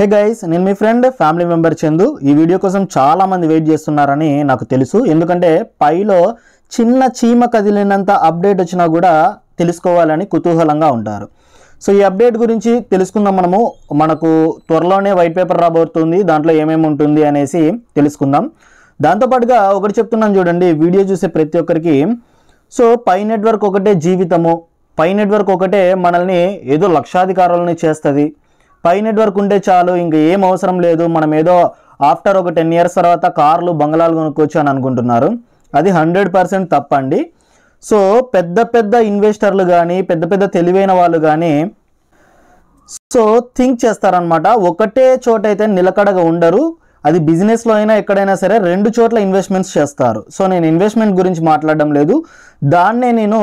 హే guys నేను మీ friend family member Chandu ఈ వీడియో కోసం చాలామంది వెయిట్ చేస్తున్నారని నాకు తెలుసు ఎందుకంటే పైలో చిన్న చీమ కదిలినంత అప్డేట్ వచ్చినా కూడా తెలుసుకోవాలని కుతూహలంగా ఉంటారు సో ఈ అప్డేట్ గురించి తెలుసుకుందాం మనము మనకు త్వరలోనే వైట్ పేపర్ రాబోతుంది దాంట్లో ఏమేమి ఉంటుంది అనేసి తెలుసుకుందాం దాంతోపాటుగా ఒకటి చెప్తున్నాను చూడండి వీడియో చూసే ప్రతి ఒక్కరికి సో పై నెట్వర్క్ ఒకటే జీవితము పై నెట్వర్క్ ఒకటే మనల్ని ఏదో లక్షాధికారులని చేస్తుంది పై నెట్వర్క్ ఉంటే చాలు ఇంక ఏం అవసరం లేదు మనం ఏదో ఆఫ్టర్ ఒక టెన్ ఇయర్స్ తర్వాత కార్లు బంగ్లాలు కొనుక్కోవచ్చు అని అనుకుంటున్నారు అది హండ్రెడ్ పర్సెంట్ తప్పండి సో పెద్ద పెద్ద ఇన్వెస్టర్లు కానీ పెద్ద పెద్ద తెలివైన వాళ్ళు కానీ సో థింక్ చేస్తారనమాట ఒకటే చోట అయితే నిలకడగా ఉండరు అది బిజినెస్లో అయినా ఎక్కడైనా సరే రెండు చోట్ల ఇన్వెస్ట్మెంట్స్ చేస్తారు సో నేను ఇన్వెస్ట్మెంట్ గురించి మాట్లాడడం లేదు దాన్నే నేను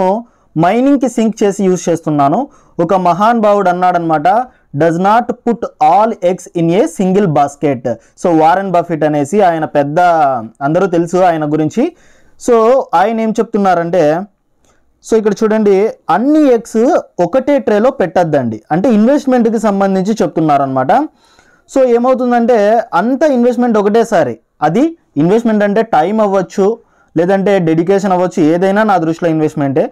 మైనింగ్కి సింక్ చేసి యూజ్ చేస్తున్నాను ఒక మహాన్ భావుడు అన్నాడనమాట does not put all eggs in a single basket so Warren Buffett అనేసి ఆయన పెద్ద అందరూ తెలుసు ఆయన గురించి సో ఆయన ఏం చెప్తున్నారంటే సో ఇక్కడ చూడండి అన్ని ఎగ్స్ ఒకటే ట్రేలో పెట్టద్దండి అంటే ఇన్వెస్ట్మెంట్కి సంబంధించి చెప్తున్నారనమాట సో ఏమవుతుందంటే అంత ఇన్వెస్ట్మెంట్ ఒకటేసారి అది ఇన్వెస్ట్మెంట్ అంటే టైం అవ్వచ్చు లేదంటే డెడికేషన్ అవ్వచ్చు ఏదైనా నా దృష్టిలో ఇన్వెస్ట్మెంటే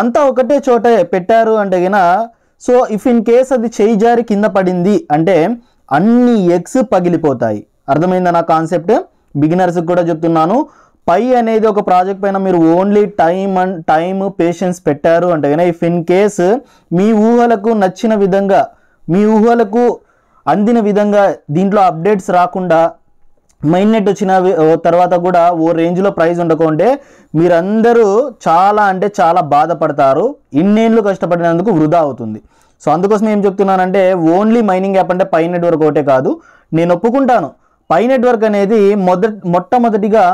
అంతా ఒకటే చోట పెట్టారు అంటే కన్నా సో ఇఫ్ ఇన్ కేస్ అది చేయి జారి కింద పడింది అంటే అన్ని ఎగ్స్ పగిలిపోతాయి అర్థమైందా నా కాన్సెప్ట్ బిగినర్స్కి కూడా చెప్తున్నాను పై అనేది ఒక ప్రాజెక్ట్ పైన మీరు only time and time patience పెట్టారు అంటే ఇఫ్ ఇన్ కేస్ మీ ఊహలకు నచ్చిన విధంగా మీ ఊహలకు అందిన విధంగా దీంట్లో అప్డేట్స్ రాకుండా మైండ్ నెట్ వచ్చిన తర్వాత కూడా ఓ రేంజ్లో ప్రైజ్ ఉండకుంటే మీరందరూ చాలా అంటే చాలా బాధపడతారు ఇన్నేళ్ళు కష్టపడినందుకు వృధా అవుతుంది సో అందుకోసం ఏం చెప్తున్నానంటే ఓన్లీ మైనింగ్ యాప్ అంటే పై నెట్వర్క్ ఒకటే కాదు నేను ఒప్పుకుంటాను పై నెట్వర్క్ అనేది మొదటి మొట్టమొదటిగా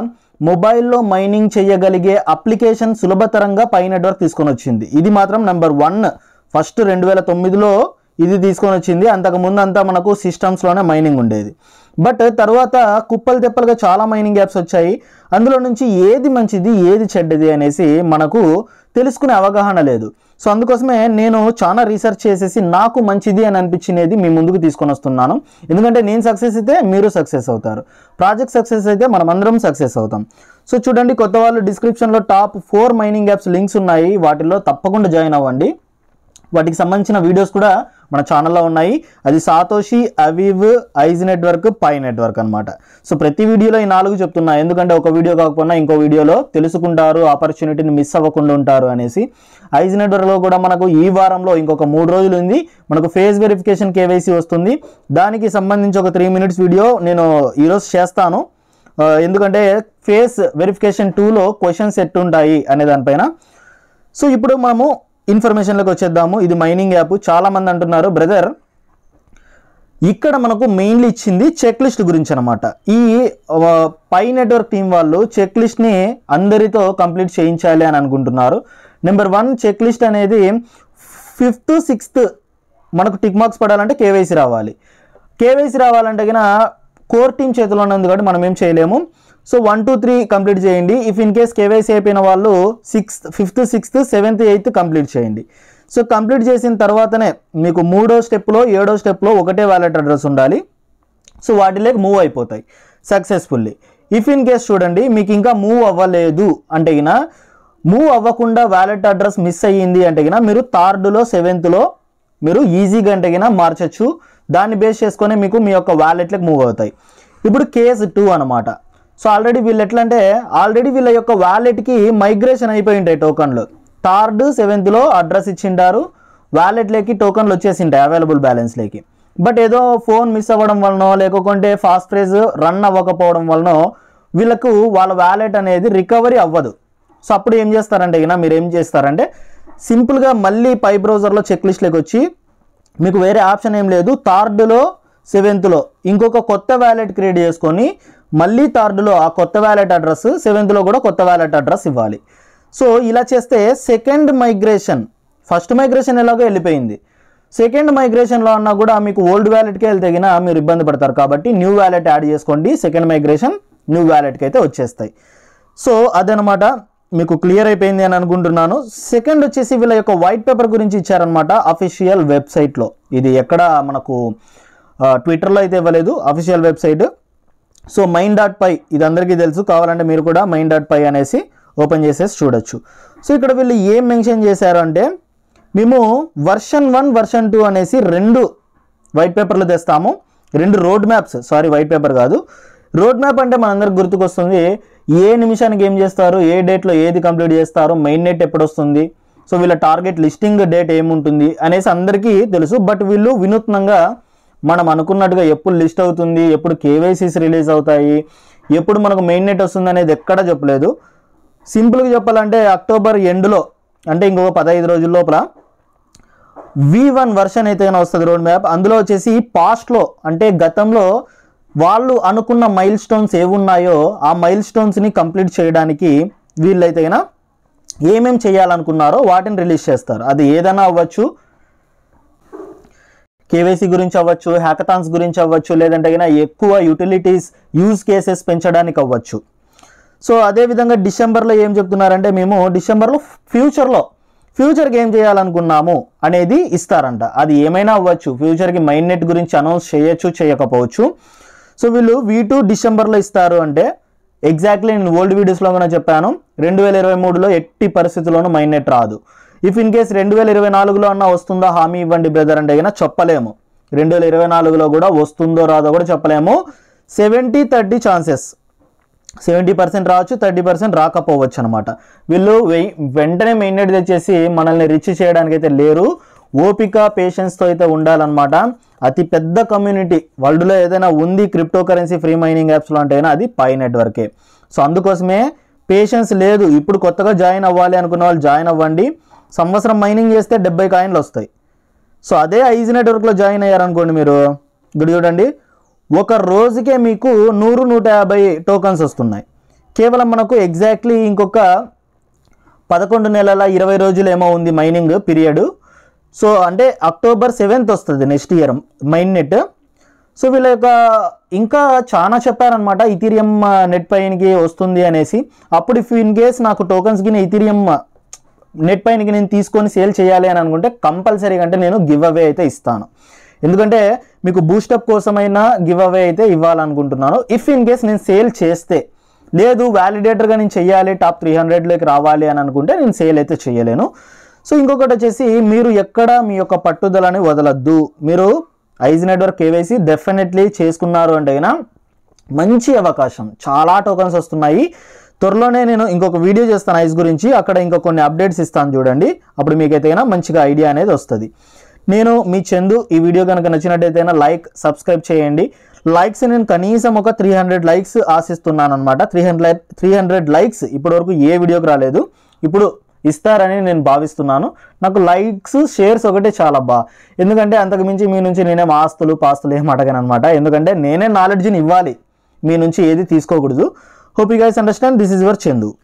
మొబైల్లో మైనింగ్ చేయగలిగే అప్లికేషన్ సులభతరంగా పై నెట్వర్క్ తీసుకొని వచ్చింది ఇది మాత్రం నెంబర్ వన్ ఫస్ట్ రెండు వేల తొమ్మిదిలో ఇది తీసుకొని వచ్చింది అంతకుముందు అంతా మనకు సిస్టమ్స్లోనే మైనింగ్ ఉండేది బట్ తర్వాత కుప్పలు తెప్పలుగా చాలా మైనింగ్ యాప్స్ వచ్చాయి అందులో నుంచి ఏది మంచిది ఏది చెడ్డది అనేసి మనకు తెలుసుకునే అవగాహన లేదు సో అందుకోసమే నేను చాలా రీసెర్చ్ చేసేసి నాకు మంచిది అని అనిపించినది మీ ముందుకు తీసుకొని వస్తున్నాను ఎందుకంటే నేను సక్సెస్ అయితే మీరు సక్సెస్ అవుతారు ప్రాజెక్ట్ సక్సెస్ అయితే మనమందరం సక్సెస్ అవుతాం సో చూడండి కొత్త వాళ్ళు డిస్క్రిప్షన్లో top four mining apps links ఉన్నాయి వాటిల్లో తప్పకుండా జాయిన్ అవ్వండి వాటికి సంబంధించిన వీడియోస్ కూడా మన ఛానల్లో ఉన్నాయి అది సాతోషి అవివ్ ఐజ్ నెట్వర్క్ పై నెట్వర్క్ అనమాట సో ప్రతి వీడియోలో ఈ నాలుగు చెప్తున్నా ఎందుకంటే ఒక వీడియో కాకపోయినా ఇంకో వీడియోలో తెలుసుకుంటారు ఆపర్చునిటీని మిస్ అవ్వకుండా ఉంటారు అనేసి ఐజ్ నెట్వర్క్లో కూడా మనకు ఈ వారంలో ఇంకొక మూడు రోజులు ఉంది మనకు ఫేస్ వెరిఫికేషన్ కేవైసీ వస్తుంది దానికి సంబంధించి ఒక త్రీ మినిట్స్ వీడియో నేను ఈరోజు చేస్తాను ఎందుకంటే ఫేస్ వెరిఫికేషన్ టూలో క్వశ్చన్స్ ఎట్టుంటాయి అనే దానిపైన సో ఇప్పుడు మనము ఇన్ఫర్మేషన్లోకి వచ్చేద్దాము ఇది మైనింగ్ యాప్ చాలామంది అంటున్నారు బ్రదర్ ఇక్కడ మనకు మెయిన్లీ ఇచ్చింది చెక్ లిస్ట్ గురించి అనమాట ఈ పై నెట్వర్క్ టీం వాళ్ళు చెక్ లిస్ట్ని అందరితో కంప్లీట్ చేయించాలి అని అనుకుంటున్నారు నెంబర్ వన్ చెక్ లిస్ట్ అనేది ఫిఫ్త్ సిక్స్త్ మనకు టిక్ మార్క్స్ పడాలంటే కేవైసీ రావాలి కేవైసీ రావాలంటే కోర్ టీం చేతిలో ఉన్నది కాబట్టి మనం ఏం చేయలేము so one two three complete చేయండి ఇఫ్ ఇన్ కేస్ కేవైసీ అయిపోయిన వాళ్ళు sixth fifth sixth seventh eighth complete చేయండి సో కంప్లీట్ చేసిన తర్వాతనే మీకు మూడో స్టెప్లో ఏడో స్టెప్లో ఒకటే వ్యాలెట్ అడ్రస్ ఉండాలి సో వాటిలోకి మూవ్ అయిపోతాయి సక్సెస్ఫుల్లీ ఇఫ్ ఇన్ కేస్ చూడండి మీకు ఇంకా మూవ్ అవ్వలేదు అంటే గిన మూవ్ అవ్వకుండా వ్యాలెట్ అడ్రస్ మిస్ అయ్యింది అంటే గిన మీరు థర్డ్లో సెవెంత్లో మీరు ఈజీగా అంటే గిన మార్చచ్చు దాన్ని బేస్ చేసుకొని మీకు మీ యొక్క వ్యాలెట్లకు మూవ్ అవుతాయి ఇప్పుడు కేస్ టూ అనమాట సో ఆల్రెడీ వీళ్ళు ఎట్లా అంటే ఆల్రెడీ వీళ్ళ యొక్క వ్యాలెట్కి మైగ్రేషన్ అయిపోయి ఉంటాయి టోకన్లు థర్డ్ సెవెంత్లో అడ్రస్ ఇచ్చిండారు వ్యాలెట్లోకి టోకన్లు వచ్చేసింటాయి అవైలబుల్ బ్యాలెన్స్లోకి బట్ ఏదో ఫోన్ మిస్ అవ్వడం వలనో లేకుంటే ఫాస్ట్ ప్రైజ్ రన్ అవ్వకపోవడం వలనో వీళ్ళకు వాళ్ళ వ్యాలెట్ అనేది రికవరీ అవ్వదు సో అప్పుడు ఏం చేస్తారంటే ఇక మీరు ఏం చేస్తారంటే సింపుల్గా మళ్ళీ పై బ్రౌజర్లో చెక్ లిస్ట్లోకి వచ్చి మీకు వేరే ఆప్షన్ ఏం లేదు థర్డ్లో సెవెంత్లో ఇంకొక కొత్త వ్యాలెట్ క్రియేట్ చేసుకొని మళ్ళీ థర్డ్లో ఆ కొత్త వ్యాలెట్ అడ్రస్ సెవెంత్లో కూడా కొత్త వ్యాలెట్ అడ్రస్ ఇవ్వాలి సో ఇలా చేస్తే సెకండ్ మైగ్రేషన్ ఫస్ట్ మైగ్రేషన్ ఎలాగో వెళ్ళిపోయింది సెకండ్ మైగ్రేషన్లో అన్నా కూడా మీకు ఓల్డ్ వెళ్తే వెళ్తేగినా మీరు ఇబ్బంది పడతారు కాబట్టి న్యూ వ్యాలెట్ యాడ్ చేసుకోండి సెకండ్ మైగ్రేషన్ న్యూ వ్యాలెట్కి అయితే వచ్చేస్తాయి సో అదనమాట మీకు క్లియర్ అయిపోయింది అని అనుకుంటున్నాను సెకండ్ వచ్చేసి వీళ్ళ యొక్క వైట్ పేపర్ గురించి ఇచ్చారనమాట అఫీషియల్ వెబ్సైట్లో ఇది ఎక్కడ మనకు ట్విట్టర్లో అయితే ఇవ్వలేదు official website so mind dot Pi ఇది అందరికీ తెలుసు కావాలంటే మీరు కూడా మైండ్ డాట్ పై అనేసి ఓపెన్ చేసేసి చూడొచ్చు సో ఇక్కడ వీళ్ళు ఏం మెన్షన్ చేశారు అంటే మేము వర్షన్ వన్ వర్షన్ టూ అనేసి రెండు వైట్ పేపర్లు తెస్తాము రెండు road maps sorry white paper కాదు రోడ్ మ్యాప్ అంటే మనందరికి గుర్తుకొస్తుంది ఏ నిమిషానికి ఏం చేస్తారు ఏ డేట్లో ఏది కంప్లీట్ చేస్తారు మెయిన్ డేట్ ఎప్పుడు వస్తుంది సో వీళ్ళ టార్గెట్ లిస్టింగ్ డేట్ ఏముంటుంది అనేసి అందరికీ తెలుసు బట్ వీళ్ళు వినూత్నంగా మనం అనుకున్నట్టుగా ఎప్పుడు లిస్ట్ అవుతుంది ఎప్పుడు కేవైసీస్ రిలీజ్ అవుతాయి ఎప్పుడు మనకు మెయిన్ నెట్ వస్తుంది అనేది ఎక్కడా చెప్పలేదు సింపుల్గా చెప్పాలంటే అక్టోబర్ ఎండ్లో అంటే ఇంకొక పదహైదు రోజుల లోపల వి వన్ వర్షన్ అయితే వస్తుంది రోడ్ మ్యాప్ అందులో వచ్చేసి పాస్ట్లో అంటే గతంలో వాళ్ళు అనుకున్న మైల్ స్టోన్స్ ఏమున్నాయో ఆ మైల్ స్టోన్స్ని కంప్లీట్ చేయడానికి వీళ్ళైతే ఏమేం చేయాలనుకున్నారో వాటిని రిలీజ్ చేస్తారు అది ఏదైనా అవ్వచ్చు కేవైసీ గురించి అవ్వచ్చు హ్యాకథాన్స్ గురించి అవ్వచ్చు లేదంటే ఎక్కువ యూటిలిటీస్ యూజ్ కేసెస్ పెంచడానికి అవ్వచ్చు సో అదేవిధంగా డిసెంబర్లో ఏం చెప్తున్నారంటే మేము డిసెంబర్లో ఫ్యూచర్లో ఫ్యూచర్కి ఏం చేయాలనుకున్నాము అనేది ఇస్తారంట అది ఏమైనా అవ్వచ్చు ఫ్యూచర్కి మైండ్ నెట్ గురించి అనౌన్స్ చేయొచ్చు చేయకపోవచ్చు సో వీళ్ళు వీ టూ డిసెంబర్లో ఇస్తారు అంటే ఎగ్జాక్ట్లీ నేను ఓల్డ్ వీడియోస్లో కూడా చెప్పాను రెండు వేల ఇరవై మూడులో ఎట్టి పరిస్థితుల్లోనూ మైండ్ నెట్ రాదు ఇఫ్ ఇన్ కేస్ రెండు వేల ఇరవై నాలుగులో అన్న వస్తుందా హామీ ఇవ్వండి బ్రదర్ అంటే అయినా చెప్పలేము రెండు వేల ఇరవై నాలుగులో కూడా వస్తుందో రాదో కూడా చెప్పలేము seventy thirty chances seventy percent రావచ్చు థర్టీ పర్సెంట్ రాకపోవచ్చు అనమాట వీళ్ళు వెంటనే మెయిన్నెట్ తెచ్చేసి మనల్ని రిచ్ చేయడానికి అయితే లేరు ఓపిక పేషెన్స్తో అయితే ఉండాలన్నమాట అతి పెద్ద కమ్యూనిటీ వరల్డ్లో ఏదైనా ఉంది క్రిప్టో కరెన్సీ ఫ్రీ మైనింగ్ యాప్స్లో అంటే అది పై నెట్వర్కే సో అందుకోసమే పేషెన్స్ లేదు ఇప్పుడు కొత్తగా జాయిన్ అవ్వాలి అనుకున్న వాళ్ళు జాయిన్ అవ్వండి సంవత్సరం మైనింగ్ చేస్తే డెబ్బై కాయిన్లు వస్తాయి సో అదే ఐజీ నెట్వర్క్లో జాయిన్ అయ్యారనుకోండి మీరు గుడి చూడండి ఒక రోజుకే మీకు నూరు నూట యాభై టోకన్స్ వస్తున్నాయి కేవలం మనకు ఎగ్జాక్ట్లీ ఇంకొక పదకొండు నెలల ఇరవై రోజులు ఏమో ఉంది మైనింగ్ పీరియడ్ సో అంటే అక్టోబర్ సెవెంత్ వస్తుంది next year mainnet so వీళ్ళ యొక్క ఇంకా చాలా చెప్పారనమాట ఇథీరియం నెట్ పైనకి వస్తుంది అనేసి అప్పుడు ఇఫ్ ఇన్ కేస్ నాకు టోకన్స్కి ఇథీరియం నెట్ పైనకి నేను తీసుకొని సేల్ చేయాలి అని అనుకుంటే కంపల్సరీగా అంటే నేను గివ్ అవే అయితే ఇస్తాను ఎందుకంటే మీకు బూస్టప్ కోసమైనా గివ్ అవే అయితే ఇవ్వాలనుకుంటున్నాను ఇఫ్ ఇన్ కేస్ నేను సేల్ చేస్తే లేదు వ్యాలిడేటర్గా నేను చేయాలి టాప్ త్రీ హండ్రెడ్లోకి రావాలి అని అనుకుంటే నేను సేల్ అయితే చేయలేను సో ఇంకొకటి వచ్చేసి మీరు ఎక్కడ మీ యొక్క పట్టుదలని వదలద్దు మీరు ఐజ్ నెట్వర్క్ కేవైసీ డెఫినెట్లీ చేసుకున్నారు అంటే మంచి అవకాశం చాలా టోకన్స్ వస్తున్నాయి త్వరలోనే నేను ఇంకొక వీడియో చేస్తాను ఐస్ గురించి అక్కడ ఇంకా కొన్ని అప్డేట్స్ ఇస్తాను చూడండి అప్పుడు మీకైతేనా మంచిగా ఐడియా అనేది వస్తుంది నేను మీ చందు ఈ వీడియో కనుక నచ్చినట్టయితే లైక్ సబ్స్క్రైబ్ చేయండి లైక్స్ నేను కనీసం ఒక త్రీ హండ్రెడ్ లైక్స్ ఆశిస్తున్నాను అనమాట three hundred three hundred likes ఇప్పటివరకు ఏ వీడియోకి రాలేదు ఇప్పుడు ఇస్తారని నేను భావిస్తున్నాను నాకు లైక్స్ షేర్స్ ఒకటే చాలా బా ఎందుకంటే అంతకుమించి మీ నుంచి నేనేం ఆస్తులు పాస్తులు ఏం అడగను అనమాట ఎందుకంటే నేనే నాలెడ్జ్ని ఇవ్వాలి మీ నుంచి ఏది తీసుకోకూడదు hope you guys understand this is your Chandu